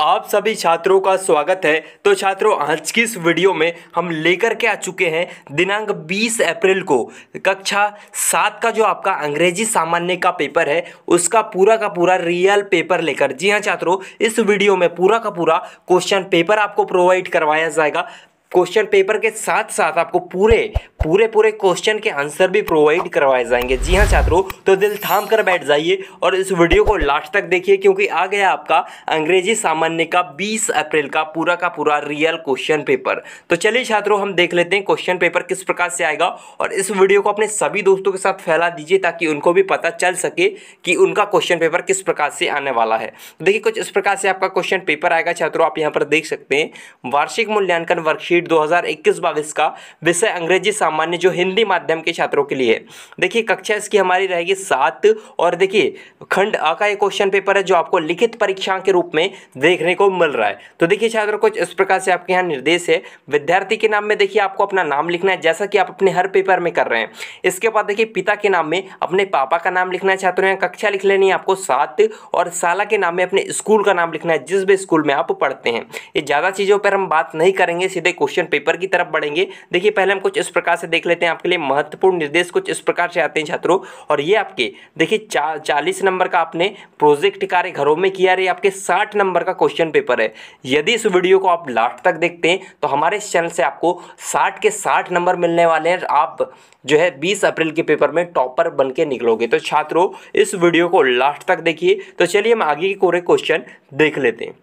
आप सभी छात्रों का स्वागत है तो छात्रों आज की इस वीडियो में हम लेकर के आ चुके हैं दिनांक 20 अप्रैल को कक्षा सात का जो आपका अंग्रेजी सामान्य का पेपर है उसका पूरा का पूरा रियल पेपर लेकर जी हाँ छात्रों इस वीडियो में पूरा का पूरा क्वेश्चन पेपर आपको प्रोवाइड करवाया जाएगा क्वेश्चन पेपर के साथ साथ आपको पूरे पूरे पूरे क्वेश्चन के आंसर भी प्रोवाइड करवाए जाएंगे जी हाँ छात्रों तो दिल थाम कर बैठ जाइए और इस वीडियो को लास्ट तक देखिए क्योंकि आ गया आपका अंग्रेजी सामान्य का 20 अप्रैल का पूरा का पूरा रियल क्वेश्चन पेपर तो चलिए छात्रों हम देख लेते हैं क्वेश्चन पेपर किस प्रकार से आएगा और इस वीडियो को अपने सभी दोस्तों के साथ फैला दीजिए ताकि उनको भी पता चल सके कि उनका क्वेश्चन पेपर किस प्रकार से आने वाला है देखिए कुछ इस प्रकार से आपका क्वेश्चन पेपर आएगा छात्रों आप यहाँ पर देख सकते हैं वार्षिक मूल्यांकन वर्कशीट सीट 2021 हजार का विषय अंग्रेजी सामान्य जो हिंदी माध्यम के छात्रों के लिए देखिए कक्षा इसकी हमारी रहेगी सात और देखिए खंड अ का एक क्वेश्चन पेपर है जो आपको लिखित परीक्षा के रूप में देखने को मिल रहा है तो देखिए छात्रों कुछ इस प्रकार से आपके यहाँ निर्देश है विद्यार्थी के नाम में देखिए आपको अपना नाम लिखना है जैसा कि आप अपने हर पेपर में कर रहे हैं इसके बाद देखिए पिता के नाम में अपने पापा का नाम लिखना है छात्रों यहाँ कक्षा लिख लेनी है आपको सात और साला के नाम में अपने स्कूल का नाम लिखना है जिस भी स्कूल में आप पढ़ते हैं ये ज़्यादा चीज़ों पर हम बात नहीं करेंगे सीधे क्वेश्चन क्वेश्चन पेपर की तरफ बढ़ेंगे देखिए पहले हम कुछ इस प्रकार से देख लेते हैं आपके लिए महत्वपूर्ण निर्देश कुछ इस प्रकार से आते हैं छात्रों और ये आपके देखिए चालीस नंबर का आपने प्रोजेक्ट कार्य घरों में किया रही आपके साठ नंबर का क्वेश्चन पेपर है यदि इस वीडियो को आप लास्ट तक देखते हैं तो हमारे इस चैनल से आपको साठ के साठ नंबर मिलने वाले हैं आप जो है बीस अप्रैल के पेपर में टॉपर बन के निकलोगे तो छात्रों इस वीडियो को लास्ट तक देखिए तो चलिए हम आगे के कोरे क्वेश्चन देख लेते हैं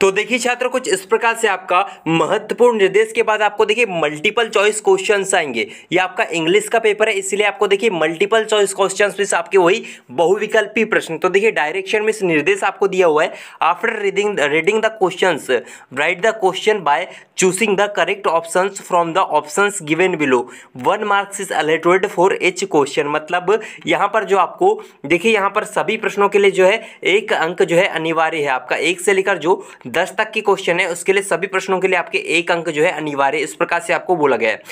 तो देखिए छात्र कुछ इस प्रकार से आपका महत्वपूर्ण निर्देश के बाद आपको देखिए मल्टीपल चॉइस क्वेश्चंस आएंगे ये आपका इंग्लिश का पेपर है इसलिए आपको देखिए मल्टीपल चॉइस क्वेश्चंस में आपके वही बहुविकल्पी प्रश्न तो देखिए डायरेक्शन में निर्देश आपको दिया हुआ है after reading reading the question write the question by choosing the correct option from the option given below one marks is allotted for each question मतलब यहाँ पर जो आपको देखिए यहाँ पर सभी प्रश्नों के लिए जो है एक अंक जो है अनिवार्य है आपका एक से लेकर जो दस तक के क्वेश्चन है उसके लिए सभी प्रश्नों के लिए आपके एक अंक जो है अनिवार्य इस प्रकार से आपको बोला गया है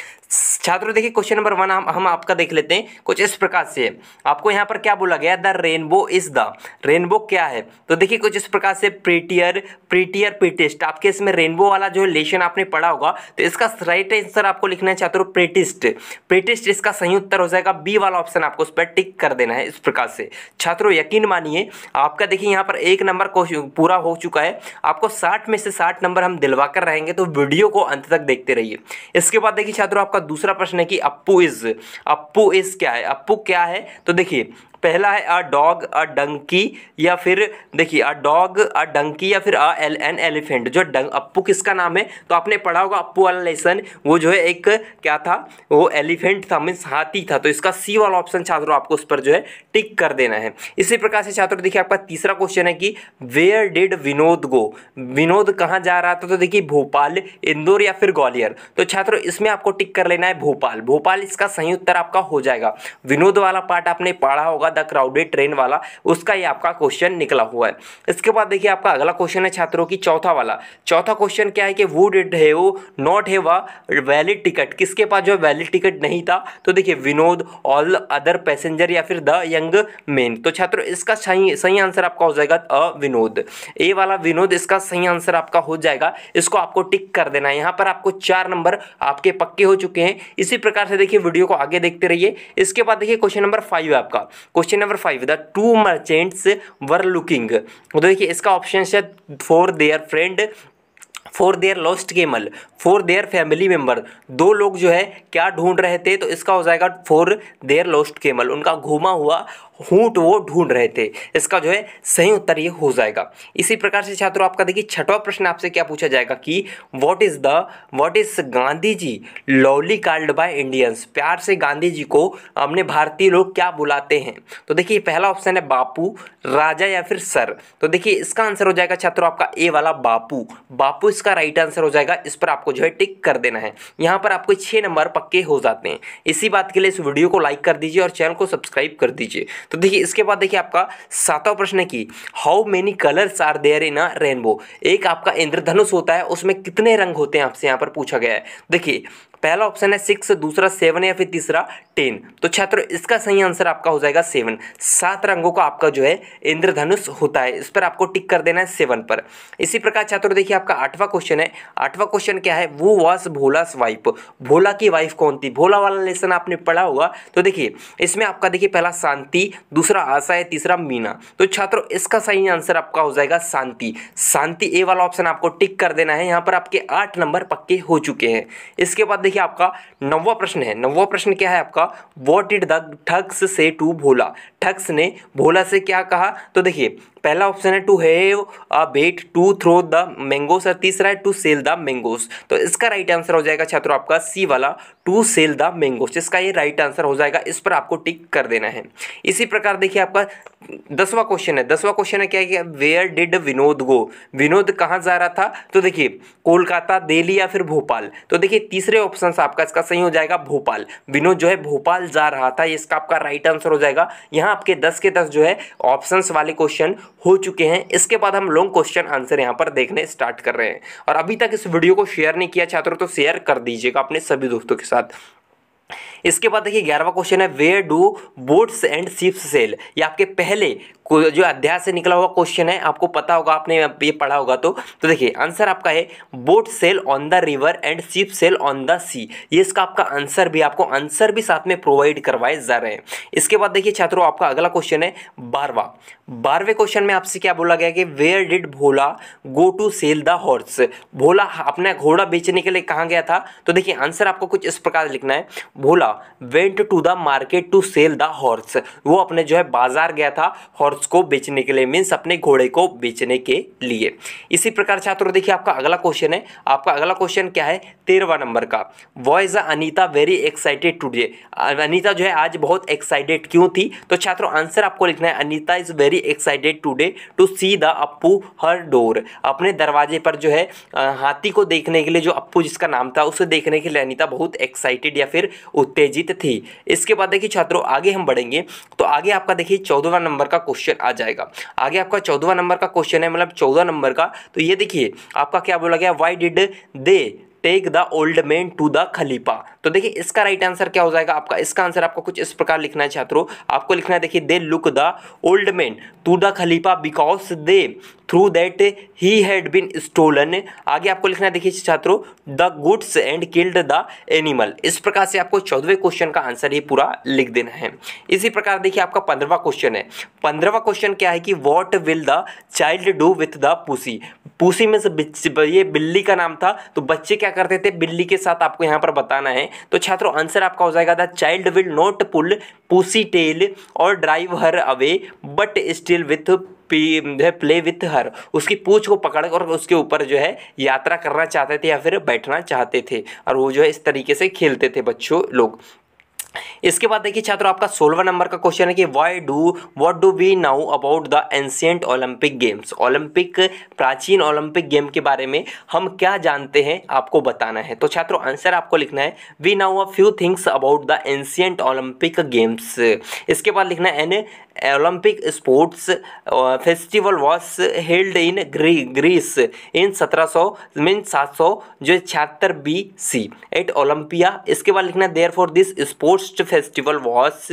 छात्रों देखिए क्वेश्चन नंबर वन हम, हम आपका देख लेते हैं कुछ इस प्रकार से आपको यहाँ पर क्या बोला गया the rainbow is the rainbow क्या है तो देखिए कुछ इस प्रकार से प्रीटियर प्रीटियर प्रीटेस्ट आपके इसमें रेनबो वाला जो है लेशन आपने पढ़ा होगा तो इसका राइट आंसर आपको लिखना है छात्रों प्रीटिस्ट प्रीटिस्ट इसका सही उत्तर हो जाएगा बी वाला ऑप्शन आपको उस पर टिक कर देना है इस प्रकार से छात्रों यकीन मानिए आपका देखिए यहाँ पर एक नंबर पूरा हो चुका है आप आपको साठ में से साठ नंबर हम दिलवा कर रहेंगे तो वीडियो को अंत तक देखते रहिए इसके बाद देखिए छात्रों आपका दूसरा प्रश्न है कि अप्पू इज अप्पू इज क्या है अप्पू क्या है तो देखिए पहला है अ डॉग अ डंकी या फिर देखिए अ डॉग अ डंकी या फिर अ एल एन एलिफेंट जो डंग अप्पू किसका नाम है तो आपने पढ़ा होगा अप्पू वाला लेसन वो जो है एक क्या था वो एलिफेंट था मीन्स हाथी था तो इसका सी वाला ऑप्शन छात्रों आपको उस पर जो है टिक कर देना है इसी प्रकार से छात्रों देखिए आपका तीसरा क्वेश्चन है कि where did Vinod go Vinod कहाँ जा रहा था तो देखिए भोपाल इंदौर या फिर ग्वालियर तो छात्रों इसमें आपको टिक कर लेना है भोपाल भोपाल इसका सही उत्तर आपका हो जाएगा विनोद वाला पार्ट आपने पढ़ा होगा द क्राउडेड ट्रेन वाला उसका ये आपका क्वेश्चन निकला हुआ है इसके बाद देखिए आपका अगला क्वेश्चन है छात्रों की चौथा वाला चौथा क्वेश्चन क्या है कि वो डिड है वो नॉट है वह वैलिड टिकट किसके पास जो वैलिड टिकट नहीं था तो देखिए विनोद ऑल अदर पैसेंजर या फिर द यंग मेन तो छात्रों इसका सही सही आंसर आपका हो जाएगा अ विनोद ए वाला विनोद इसका सही आंसर आपका हो जाएगा इसको आपको टिक कर देना है यहाँ पर आपको चार नंबर आपके पक्के हो चुके हैं इसी प्रकार से देखिए वीडियो को आगे देखते रहिए इसके बाद देखिए क्वेश्चन नंबर फाइव है आपका question number five the two merchants were looking तो देखिए इसका ऑप्शन है for their friend for their lost camel for their family member दो लोग जो है क्या ढूंढ रहे थे तो इसका हो जाएगा फॉर देयर लॉस्ट केमल उनका घूमा हुआ हूट वो ढूंढ रहे थे इसका जो है सही उत्तर ये हो जाएगा इसी प्रकार से छात्रों आपका देखिए छठवा प्रश्न आपसे क्या पूछा जाएगा कि what is the what is Gandhi ji लवली कार्ड बाय इंडियंस प्यार से गांधी जी को अपने भारतीय लोग क्या बुलाते हैं तो देखिए पहला ऑप्शन है बापू राजा या फिर सर तो देखिए इसका आंसर हो जाएगा छात्रों आपका ए वाला बापू बापू इसका राइट आंसर हो जाएगा इस पर आपको जो है टिक कर देना है यहाँ पर आपको छः नंबर पक्के हो जाते हैं इसी बात के लिए इस वीडियो को लाइक कर दीजिए और चैनल को सब्सक्राइब कर दीजिए तो देखिए इसके बाद देखिए आपका सातवां प्रश्न है कि how many colours are there in a rainbow एक आपका इंद्रधनुष होता है उसमें कितने रंग होते हैं आपसे यहाँ पर पूछा गया है देखिए पहला ऑप्शन है सिक्स दूसरा सेवन या फिर तीसरा टेन तो छात्रों इसका सही आंसर आपका हो जाएगा सेवन सात रंगों का आपका जो है इंद्रधनुष होता है इस पर आपको टिक कर देना है सेवन पर इसी प्रकार छात्रों देखिए आपका आठवां क्वेश्चन है आठवां क्वेश्चन क्या है वो वॉस भोलास वाइफ भोला की वाइफ कौन थी भोला वाला लेसन आपने पढ़ा होगा तो देखिए इसमें आपका देखिए पहला शांति दूसरा आशा है तीसरा मीना तो छात्रों इसका सही आंसर आपका हो जाएगा शांति शांति ए वाला ऑप्शन आपको टिक कर देना है यहाँ पर आपके आठ नंबर पक्के हो चुके हैं इसके बाद देखिए देखिए आपका नौवा प्रश्न है नौवा प्रश्न क्या है आपका what did the thugs say to Bhola thugs ने भोला से क्या कहा तो देखिए पहला ऑप्शन है to have a bet to throw the mangoes और तीसरा है टू सेल द मैंगोस तो इसका राइट आंसर हो जाएगा छात्रों आपका सी वाला टू सेल द मैंगोस इसका ये राइट आंसर हो जाएगा इस पर आपको टिक कर देना है इसी प्रकार देखिए आपका दसवां क्वेश्चन है दसवां क्वेश्चन है क्या है where did Vinod go Vinod कहाँ जा रहा था तो देखिए कोलकाता दिल्ली या फिर भोपाल तो देखिए तीसरे ऑप्शन आपका इसका सही हो जाएगा भोपाल विनोद जो है भोपाल जा रहा था इसका आपका राइट आंसर हो जाएगा यहाँ आपके दस के दस जो है ऑप्शंस वाले क्वेश्चन हो चुके हैं इसके बाद हम लॉन्ग क्वेश्चन आंसर यहाँ पर देखने स्टार्ट कर रहे हैं और अभी तक इस वीडियो को शेयर नहीं किया छात्रों तो शेयर कर दीजिएगा अपने सभी दोस्तों के साथ इसके बाद देखिए ग्यारहवा क्वेश्चन है where do boats and ships sail ये आपके पहले जो अध्याय से निकला हुआ क्वेश्चन है आपको पता होगा आपने ये पढ़ा होगा तो तो देखिए आंसर आपका है boat sail on the river and ship sail on the sea ये इसका आपका आंसर भी आपको आंसर भी साथ में प्रोवाइड करवाए जा रहे हैं इसके बाद देखिए छात्रों आपका अगला क्वेश्चन है बारवा बारहवें क्वेश्चन में आपसे क्या बोला गया कि where did Bhola go to sell the horse Bhola अपना घोड़ा बेचने के लिए कहाँ गया था तो देखिए आंसर आपको कुछ इस प्रकार लिखना है Bhola went to the market to sell the horse वो अपने जो है बाजार गया था हॉर्स को बेचने के लिए मीन्स अपने घोड़े को बेचने के लिए इसी प्रकार छात्रों देखिए आपका अगला क्वेश्चन है आपका अगला क्वेश्चन क्या है तेरहवा नंबर का why is Anita very excited today Anita जो है आज बहुत एक्साइटेड क्यों थी तो छात्रों आंसर आपको लिखना है Anita is very excited today to see the Appu her door अपने दरवाजे पर जो है हाथी को देखने के लिए जो अप्पू जिसका नाम था उसे देखने के लिए अनिता बहुत एक्साइटेड या फिर उत्तेजित थी इसके बाद देखिए छात्रों आगे हम बढ़ेंगे तो आगे आपका देखिए चौदहवा नंबर का क्वेश्चन आ जाएगा आगे आपका चौदहवा नंबर का क्वेश्चन है मतलब चौदह नंबर का तो ये देखिए आपका क्या बोला गया why did they take the old man to the Khalifa तो देखिए इसका राइट आंसर क्या हो जाएगा आपका इसका आंसर आपको कुछ इस प्रकार लिखना है छात्रों आपको लिखना है देखिए they took the old man to the Khalifa because they thought that he had been stolen आगे आपको लिखना है देखिए छात्रों the goods and killed the animal इस प्रकार से आपको चौदहवें क्वेश्चन का आंसर ही पूरा लिख देना है इसी प्रकार देखिए आपका पंद्रवा क्वेश्चन है पंद्रवा क्वेश्चन क्या है कि what will the child do with the pussy pussy में से ये बिल्ली का नाम था तो बच्चे क्या करते थे बिल्ली के साथ आपको यहाँ पर बताना है तो छात्रों आंसर आपका हो जाएगा the child will not pull pussy tail और drive her away but still with जो है प्ले विथ हर उसकी पूछ को पकड़ और उसके ऊपर जो है यात्रा करना चाहते थे या फिर बैठना चाहते थे और वो जो है इस तरीके से खेलते थे बच्चों लोग इसके बाद देखिए छात्रों आपका सोलवा नंबर का क्वेश्चन है कि why do what do we know about the ancient Olympic games Olympic प्राचीन ओलंपिक गेम के बारे में हम क्या जानते हैं आपको बताना है तो छात्रों आंसर आपको लिखना है we know a few things about the ancient Olympic games इसके बाद लिखना है an Olympic sports festival was held in Greece in Greece in मीन सात सौ जो छिहत्तर बी सी एट ओलंपिया इसके बाद लिखना therefore this sports festival was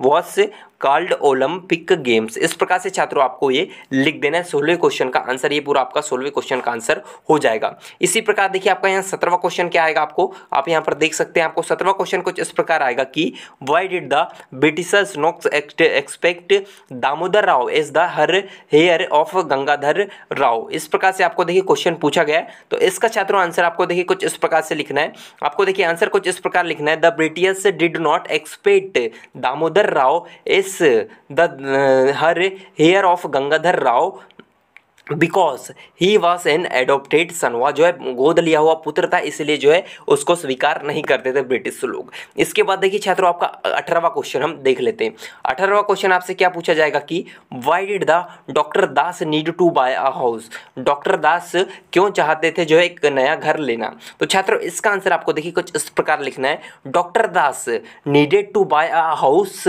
was called Olympic games इस प्रकार से छात्रों आपको ये लिख देना है सोलहवें क्वेश्चन का आंसर ये पूरा आपका सोलहवें क्वेश्चन का आंसर हो जाएगा इसी प्रकार देखिए आपका यहाँ सत्रवा क्वेश्चन क्या आएगा आपको आप यहाँ पर देख सकते हैं आपको सत्रवा क्वेश्चन कुछ इस प्रकार आएगा कि वाई डिड द ब्रिटिशर्स नोक्स expect Damodar Rao is the her heir of Gangadhar Rao इस प्रकार से आपको देखिए क्वेश्चन पूछा गया है तो इसका छात्रों आंसर आपको देखिए कुछ इस प्रकार से लिखना है आपको देखिए आंसर कुछ इस प्रकार लिखना है the British did not expect Damodar Rao is is the her heir of Gangadhar Rao because he was an adopted son वह जो है गोद लिया हुआ पुत्र था इसलिए जो है उसको स्वीकार नहीं करते थे ब्रिटिश लोग इसके बाद देखिए छात्रों आपका अठारहवा क्वेश्चन हम देख लेते हैं अठारहवा क्वेश्चन आपसे क्या पूछा जाएगा कि why did the doctor Das need to buy a house doctor Das क्यों चाहते थे जो है एक नया घर लेना तो छात्रों इसका आंसर आपको देखिए कुछ इस प्रकार लिखना है doctor Das needed to buy a house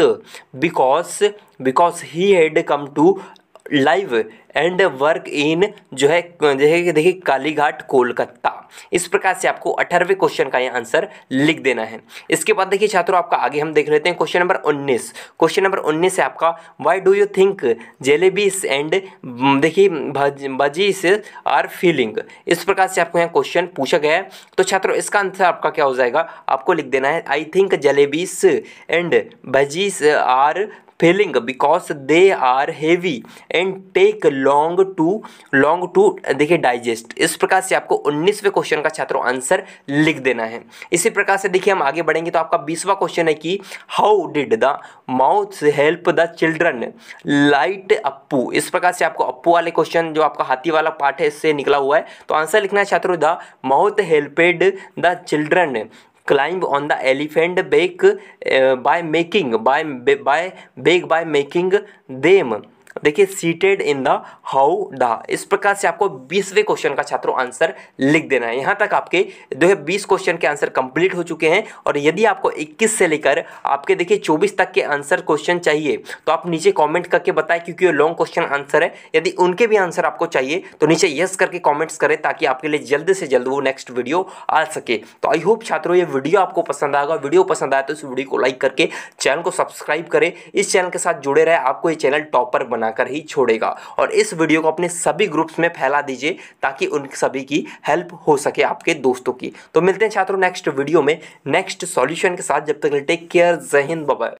because because he had come to live and work in जो है देखिए कालीघाट कोलकाता इस प्रकार से आपको अठारहवें क्वेश्चन का यह आंसर लिख देना है इसके बाद देखिए छात्रों आपका आगे हम देख लेते हैं क्वेश्चन नंबर 19 क्वेश्चन नंबर 19 है आपका why do you think jalebis and देखिए बजीस आर फीलिंग इस प्रकार से आपको यहाँ क्वेश्चन पूछा गया है तो छात्रों इसका आंसर आपका क्या हो जाएगा आपको लिख देना है I think jalebis and bajjis are filling because they are heavy and take long to long to देखिए डाइजेस्ट इस प्रकार से आपको उन्नीसवें क्वेश्चन का छात्रों आंसर लिख देना है इसी प्रकार से देखिए हम आगे बढ़ेंगे तो आपका बीसवा क्वेश्चन है कि how did the mahout help the children light Appu इस प्रकार से आपको अप्पू वाले क्वेश्चन जो आपका हाथी वाला पार्ट है इससे निकला हुआ है तो आंसर लिखना है छात्रों the mahout helped the children climb on the elephant back uh, by making by by back by making them देखिए seated in the howdah इस प्रकार से आपको बीसवें क्वेश्चन का छात्रों आंसर लिख देना है यहां तक आपके जो है बीस क्वेश्चन के आंसर कंप्लीट हो चुके हैं और यदि आपको इक्कीस से लेकर आपके देखिए चौबीस तक के आंसर क्वेश्चन चाहिए तो आप नीचे कॉमेंट करके बताएं क्योंकि ये लॉन्ग क्वेश्चन आंसर है यदि उनके भी आंसर आपको चाहिए तो नीचे यस करके कॉमेंट्स करें ताकि आपके लिए जल्द से जल्द वो नेक्स्ट वीडियो आ सके तो आई होप छात्रों ये वीडियो आपको पसंद आएगा वीडियो पसंद आया तो इस वीडियो को लाइक करके चैनल को सब्सक्राइब करें इस चैनल के साथ जुड़े रहे आपको ये चैनल टॉपर बना बनाकर ही छोड़ेगा और इस वीडियो को अपने सभी ग्रुप्स में फैला दीजिए ताकि उन सभी की हेल्प हो सके आपके दोस्तों की तो मिलते हैं छात्रों नेक्स्ट वीडियो में नेक्स्ट सॉल्यूशन के साथ जब तक टेक केयर जहिंद बाबा